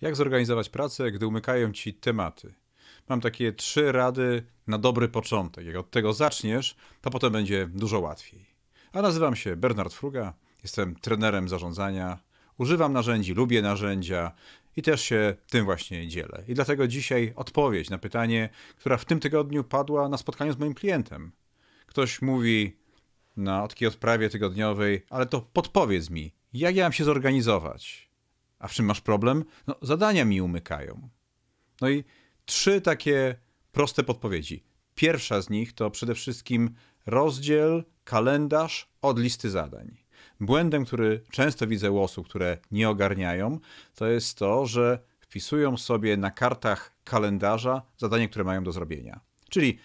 Jak zorganizować pracę, gdy umykają ci tematy? Mam takie trzy rady na dobry początek. Jak od tego zaczniesz, to potem będzie dużo łatwiej. A nazywam się Bernard Fruga, jestem trenerem zarządzania, używam narzędzi, lubię narzędzia i też się tym właśnie dzielę. I dlatego dzisiaj odpowiedź na pytanie, która w tym tygodniu padła na spotkaniu z moim klientem. Ktoś mówi na takiej odprawie tygodniowej, ale to podpowiedz mi, jak ja mam się zorganizować? A w czym masz problem? No, zadania mi umykają. No i trzy takie proste podpowiedzi. Pierwsza z nich to przede wszystkim rozdziel, kalendarz od listy zadań. Błędem, który często widzę u osób, które nie ogarniają, to jest to, że wpisują sobie na kartach kalendarza zadanie, które mają do zrobienia. Czyli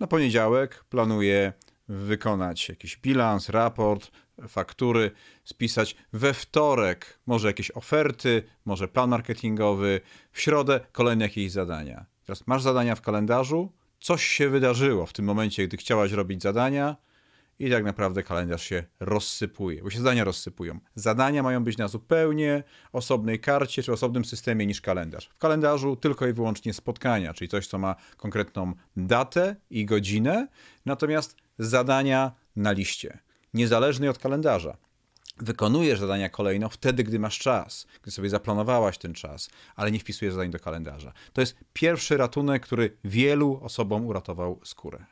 na poniedziałek planuję wykonać jakiś bilans, raport, faktury, spisać we wtorek może jakieś oferty, może plan marketingowy, w środę kolejne jakieś zadania. Teraz masz zadania w kalendarzu, coś się wydarzyło w tym momencie, gdy chciałaś robić zadania i tak naprawdę kalendarz się rozsypuje, bo się zadania rozsypują. Zadania mają być na zupełnie osobnej karcie czy osobnym systemie niż kalendarz. W kalendarzu tylko i wyłącznie spotkania, czyli coś, co ma konkretną datę i godzinę, natomiast zadania na liście, niezależnej od kalendarza. Wykonujesz zadania kolejno wtedy, gdy masz czas, gdy sobie zaplanowałaś ten czas, ale nie wpisujesz zadań do kalendarza. To jest pierwszy ratunek, który wielu osobom uratował skórę.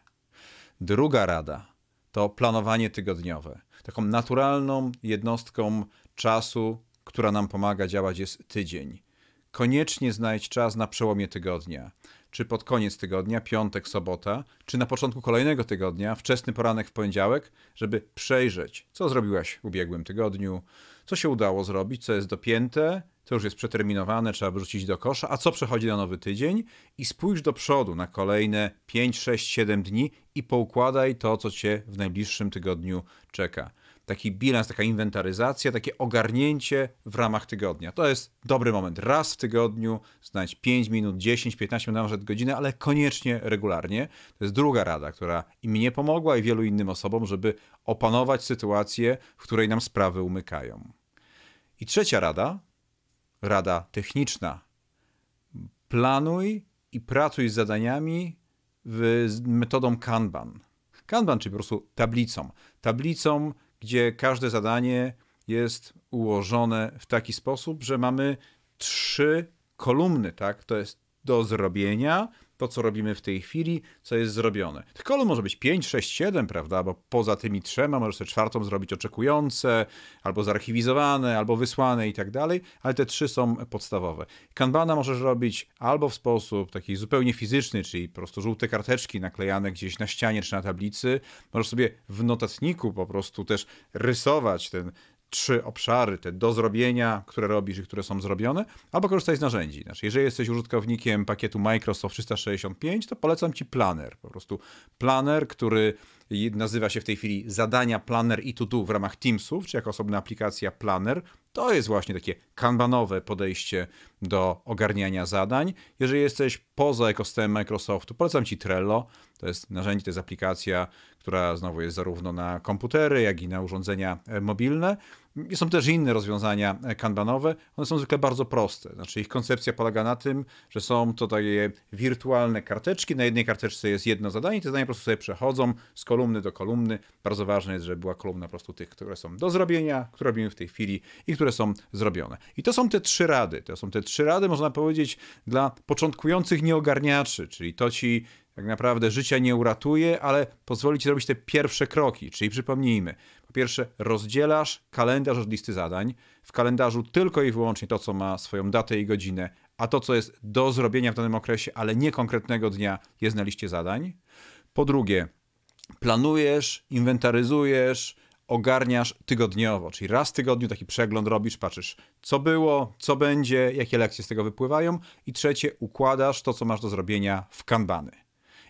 Druga rada to planowanie tygodniowe. Taką naturalną jednostką czasu, która nam pomaga działać, jest tydzień. Koniecznie znajdź czas na przełomie tygodnia czy pod koniec tygodnia, piątek, sobota, czy na początku kolejnego tygodnia, wczesny poranek w poniedziałek, żeby przejrzeć, co zrobiłaś w ubiegłym tygodniu, co się udało zrobić, co jest dopięte, co już jest przeterminowane, trzeba wrzucić do kosza, a co przechodzi na nowy tydzień i spójrz do przodu na kolejne 5, 6, 7 dni i poukładaj to, co cię w najbliższym tygodniu czeka. Taki bilans, taka inwentaryzacja, takie ogarnięcie w ramach tygodnia. To jest dobry moment. Raz w tygodniu znać 5 minut, 10, 15 minut, nawet godzinę, ale koniecznie regularnie. To jest druga rada, która i mnie pomogła, i wielu innym osobom, żeby opanować sytuację, w której nam sprawy umykają. I trzecia rada rada techniczna. Planuj i pracuj z zadaniami w, z metodą Kanban. Kanban, czyli po prostu tablicą. Tablicą, gdzie każde zadanie jest ułożone w taki sposób, że mamy trzy kolumny, tak? To jest do zrobienia, to, co robimy w tej chwili, co jest zrobione. Tych kolumn może być 5, 6, 7, prawda? Bo poza tymi trzema możesz sobie czwartą zrobić oczekujące, albo zarchiwizowane, albo wysłane i tak dalej, ale te trzy są podstawowe. Kanbana możesz robić albo w sposób taki zupełnie fizyczny, czyli po prostu żółte karteczki naklejane gdzieś na ścianie czy na tablicy. Możesz sobie w notatniku po prostu też rysować ten trzy obszary, te do zrobienia, które robisz i które są zrobione, albo korzystaj z narzędzi. Znaczy, jeżeli jesteś użytkownikiem pakietu Microsoft 365, to polecam ci planer. Po prostu planer, który nazywa się w tej chwili zadania planer i to do w ramach Teamsów, czy jako osobna aplikacja planer. To jest właśnie takie kanbanowe podejście do ogarniania zadań. Jeżeli jesteś poza ekosystemem Microsoftu, polecam ci Trello. To jest narzędzie, to jest aplikacja, która znowu jest zarówno na komputery, jak i na urządzenia e, mobilne. I są też inne rozwiązania e, kanbanowe. One są zwykle bardzo proste. Znaczy ich koncepcja polega na tym, że są to takie wirtualne karteczki. Na jednej karteczce jest jedno zadanie i te zadania po prostu sobie przechodzą z kolumny do kolumny. Bardzo ważne jest, żeby była kolumna po prostu tych, które są do zrobienia, które robimy w tej chwili i które są zrobione. I to są te trzy rady. To są te trzy rady, można powiedzieć, dla początkujących nieogarniaczy, czyli to ci tak naprawdę życia nie uratuje, ale pozwoli ci zrobić te pierwsze kroki. Czyli przypomnijmy, po pierwsze rozdzielasz kalendarz od listy zadań. W kalendarzu tylko i wyłącznie to, co ma swoją datę i godzinę, a to, co jest do zrobienia w danym okresie, ale nie konkretnego dnia, jest na liście zadań. Po drugie, planujesz, inwentaryzujesz, ogarniasz tygodniowo, czyli raz w tygodniu taki przegląd robisz, patrzysz, co było, co będzie, jakie lekcje z tego wypływają. I trzecie, układasz to, co masz do zrobienia w kanbany.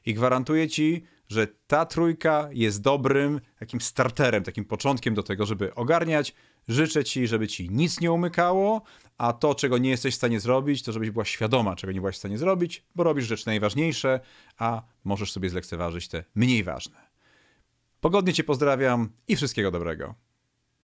I gwarantuję ci, że ta trójka jest dobrym takim starterem, takim początkiem do tego, żeby ogarniać. Życzę ci, żeby ci nic nie umykało, a to, czego nie jesteś w stanie zrobić, to żebyś była świadoma, czego nie byłaś w stanie zrobić, bo robisz rzeczy najważniejsze, a możesz sobie zlekceważyć te mniej ważne. Pogodnie cię pozdrawiam i wszystkiego dobrego.